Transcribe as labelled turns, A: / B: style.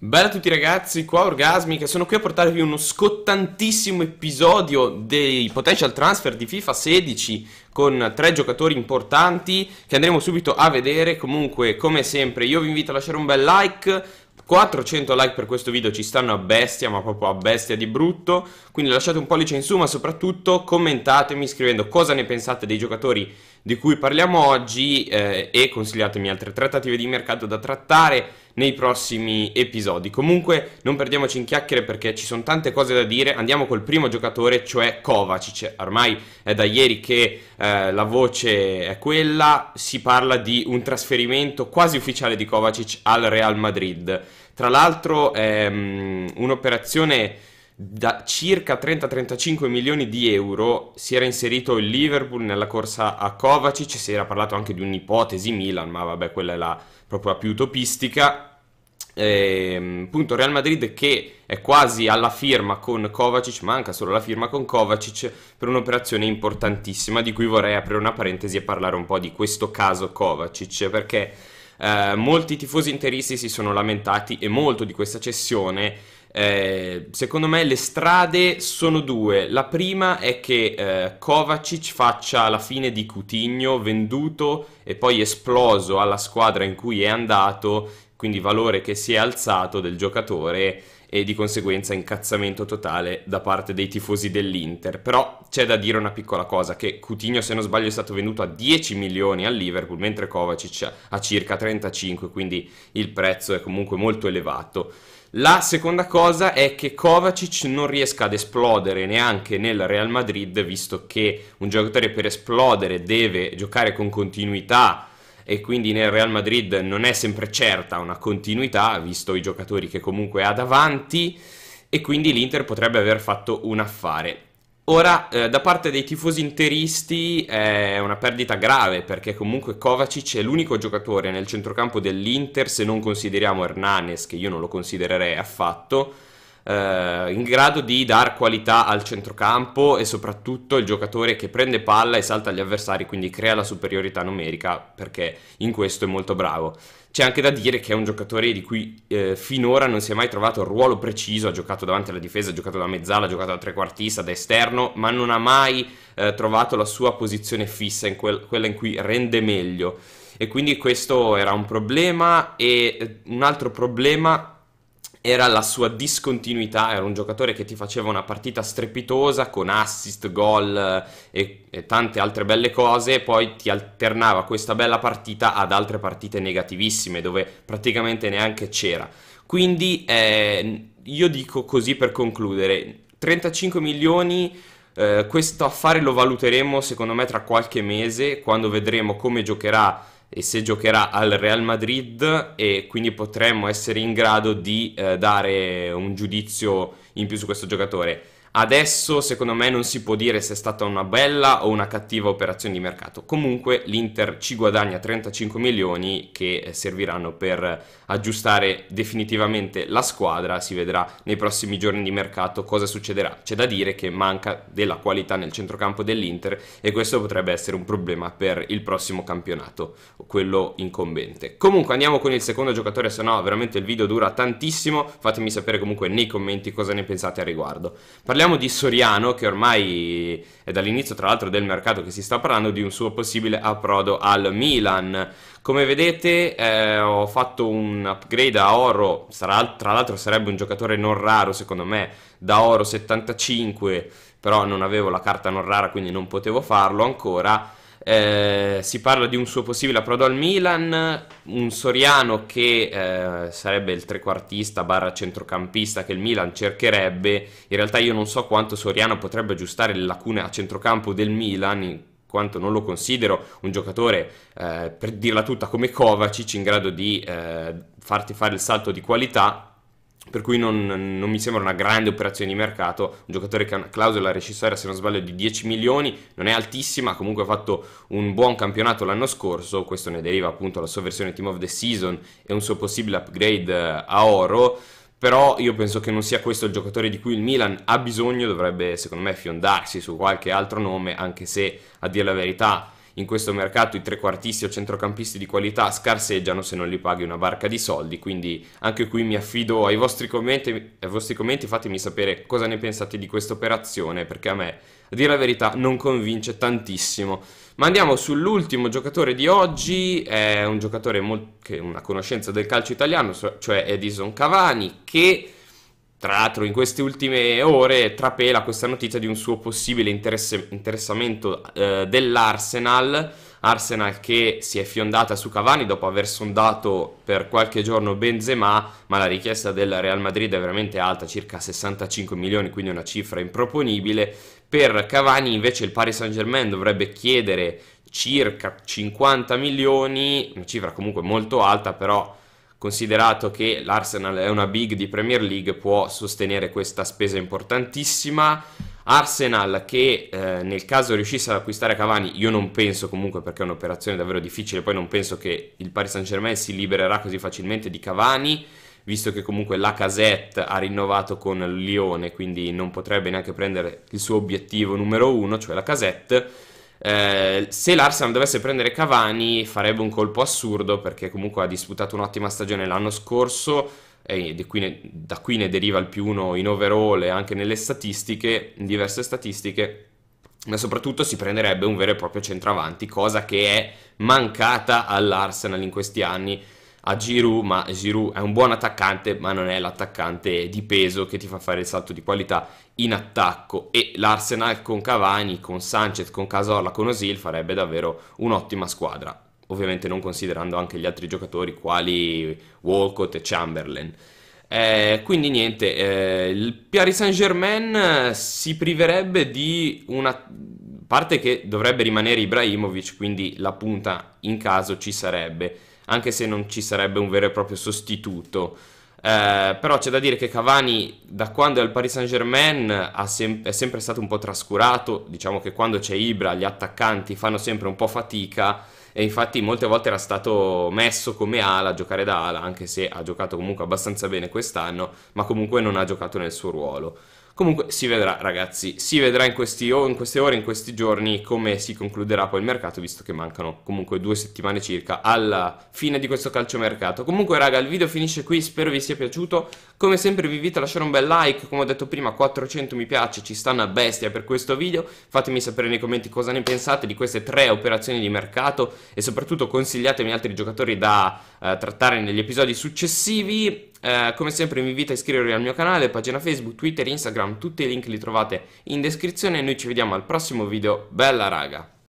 A: Bella a tutti ragazzi, qua Orgasmica, sono qui a portarvi uno scottantissimo episodio dei potential transfer di FIFA 16 con tre giocatori importanti che andremo subito a vedere, comunque come sempre io vi invito a lasciare un bel like, 400 like per questo video ci stanno a bestia, ma proprio a bestia di brutto, quindi lasciate un pollice in su ma soprattutto commentatemi scrivendo cosa ne pensate dei giocatori di cui parliamo oggi eh, e consigliatemi altre trattative di mercato da trattare nei prossimi episodi. Comunque non perdiamoci in chiacchiere perché ci sono tante cose da dire. Andiamo col primo giocatore, cioè Kovacic. Ormai è da ieri che eh, la voce è quella, si parla di un trasferimento quasi ufficiale di Kovacic al Real Madrid. Tra l'altro è um, ehm, un'operazione da circa 30-35 milioni di euro si era inserito il Liverpool nella corsa a Kovacic, si era parlato anche di un'ipotesi Milan, ma vabbè quella è la proprio più utopistica. Ehm, appunto Real Madrid che è quasi alla firma con Kovacic, manca solo la firma con Kovacic per un'operazione importantissima di cui vorrei aprire una parentesi e parlare un po' di questo caso Kovacic perché eh, molti tifosi interisti si sono lamentati e molto di questa cessione eh, secondo me le strade sono due. La prima è che eh, Kovacic faccia la fine di Coutinho, venduto e poi esploso alla squadra in cui è andato, quindi valore che si è alzato del giocatore e di conseguenza incazzamento totale da parte dei tifosi dell'Inter. Però c'è da dire una piccola cosa, che Coutinho se non sbaglio è stato venduto a 10 milioni al Liverpool, mentre Kovacic a circa 35, quindi il prezzo è comunque molto elevato. La seconda cosa è che Kovacic non riesca ad esplodere neanche nel Real Madrid, visto che un giocatore per esplodere deve giocare con continuità e quindi nel Real Madrid non è sempre certa una continuità, visto i giocatori che comunque ha davanti, e quindi l'Inter potrebbe aver fatto un affare. Ora, eh, da parte dei tifosi interisti è una perdita grave perché comunque Kovacic è l'unico giocatore nel centrocampo dell'Inter, se non consideriamo Hernanes, che io non lo considererei affatto, eh, in grado di dar qualità al centrocampo e soprattutto il giocatore che prende palla e salta gli avversari, quindi crea la superiorità numerica perché in questo è molto bravo. C'è anche da dire che è un giocatore di cui eh, finora non si è mai trovato il ruolo preciso, ha giocato davanti alla difesa, ha giocato da mezzala, ha giocato da trequartista, da esterno, ma non ha mai eh, trovato la sua posizione fissa, in quel, quella in cui rende meglio. E quindi questo era un problema e eh, un altro problema era la sua discontinuità, era un giocatore che ti faceva una partita strepitosa con assist, gol eh, e, e, tante altre belle cose e poi ti alternava questa bella partita ad altre partite negativissime dove praticamente neanche c'era. Quindi eh, io dico così per concludere, 35 milioni... Eh, questo affare lo valuteremo secondo me tra qualche mese quando vedremo come giocherà e se giocherà al Real Madrid e quindi potremmo essere in grado di eh, dare un giudizio in più su questo giocatore. Adesso secondo me non si può dire se è stata una bella o una cattiva operazione di mercato. Comunque l'Inter ci guadagna 35 milioni che eh, serviranno per aggiustare definitivamente la squadra. Si vedrà nei prossimi giorni di mercato cosa succederà. C'è da dire che manca della qualità nel centrocampo dell'Inter e questo potrebbe essere un problema per il prossimo campionato, quello incombente. Comunque andiamo con il secondo giocatore, se no veramente il video dura tantissimo. Fatemi sapere comunque nei commenti cosa ne pensate a riguardo. Parliamo Parliamo di Soriano che ormai è dall'inizio tra l'altro del mercato che si sta parlando di un suo possibile approdo al Milan. Come vedete eh, ho fatto un upgrade a oro, sarà, tra l'altro sarebbe un giocatore non raro secondo me, da oro 75, però non avevo la carta non rara quindi non potevo farlo ancora eh, si parla di un suo possibile approdo al Milan, un Soriano che eh, sarebbe il trequartista barra centrocampista che il Milan cercherebbe. In realtà io non so quanto Soriano potrebbe aggiustare le lacune a centrocampo del Milan, in quanto non lo considero un giocatore, eh, per dirla tutta, come Kovacic, in grado di eh, farti fare il salto di qualità per cui non, non, mi sembra una grande operazione di mercato, un giocatore che ha una clausola rescissoria se non sbaglio di 10 milioni, non è altissima, comunque ha fatto un buon campionato l'anno scorso, questo ne deriva appunto la sua versione Team of the Season e un suo possibile upgrade eh, a oro, però io penso che non sia questo il giocatore di cui il Milan ha bisogno, dovrebbe secondo me fiondarsi su qualche altro nome, anche se a dire la verità in questo mercato i trequartisti o centrocampisti di qualità scarseggiano se non li paghi una barca di soldi, quindi anche qui mi affido ai vostri commenti, ai vostri commenti fatemi sapere cosa ne pensate di questa operazione, perché a me, a dire la verità, non convince tantissimo. Ma andiamo sull'ultimo giocatore di oggi, è un giocatore che è una conoscenza del calcio italiano, cioè Edison Cavani, che tra l'altro in queste ultime ore trapela questa notizia di un suo possibile interesse, interessamento eh, dell'Arsenal, Arsenal che si è fiondata su Cavani dopo aver sondato per qualche giorno Benzema, ma la richiesta del Real Madrid è veramente alta, circa 65 milioni, quindi una cifra improponibile. Per Cavani invece il Paris Saint-Germain dovrebbe chiedere circa 50 milioni, una cifra comunque molto alta però considerato che l'Arsenal è una big di Premier League, può sostenere questa spesa importantissima. Arsenal che eh, nel caso riuscisse ad acquistare Cavani, io non penso comunque perché è un'operazione davvero difficile, poi non penso che il Paris Saint-Germain si libererà così facilmente di Cavani, visto che comunque la Casette ha rinnovato con Lione, quindi non potrebbe neanche prendere il suo obiettivo numero uno, cioè la Casette eh, se l'Arsenal dovesse prendere Cavani farebbe un colpo assurdo perché comunque ha disputato un'ottima stagione l'anno scorso e qui ne, da qui ne deriva il più uno in overall e anche nelle statistiche, in diverse statistiche, ma soprattutto si prenderebbe un vero e proprio centravanti, cosa che è mancata all'Arsenal in questi anni a Giroud, ma Giroud è un buon attaccante, ma non è l'attaccante di peso che ti fa fare il salto di qualità in attacco e l'Arsenal con Cavani, con Sanchez, con Casorla, con Osil farebbe davvero un'ottima squadra, ovviamente non considerando anche gli altri giocatori quali Walcott e Chamberlain. Eh, quindi niente, eh, il Paris Saint-Germain eh, si priverebbe di una parte che dovrebbe rimanere Ibrahimovic, quindi la punta in caso ci sarebbe anche se non ci sarebbe un vero e proprio sostituto. Eh, però c'è da dire che Cavani da quando è al Paris Saint Germain sem- è sempre stato un po' trascurato, diciamo che quando c'è Ibra gli attaccanti fanno sempre un po' fatica e infatti molte volte era stato messo come ala a giocare da ala, anche se ha giocato comunque abbastanza bene quest'anno, ma comunque non ha giocato nel suo ruolo. Comunque si vedrà ragazzi, si vedrà in, questi, in queste ore, in questi giorni come si concluderà poi il mercato visto che mancano comunque due settimane circa alla fine di questo calciomercato. Comunque raga il video finisce qui, spero vi sia piaciuto, come sempre vi invito a lasciare un bel like, come ho detto prima 400 mi piace ci stanno a bestia per questo video, fatemi sapere nei commenti cosa ne pensate di queste tre operazioni di mercato e soprattutto consigliatemi altri giocatori da eh, trattare negli episodi successivi. Eh, come sempre vi invito a iscrivervi al mio canale, pagina Facebook, Twitter, Instagram, tutti i link li trovate in descrizione e noi ci vediamo al prossimo video, bella raga!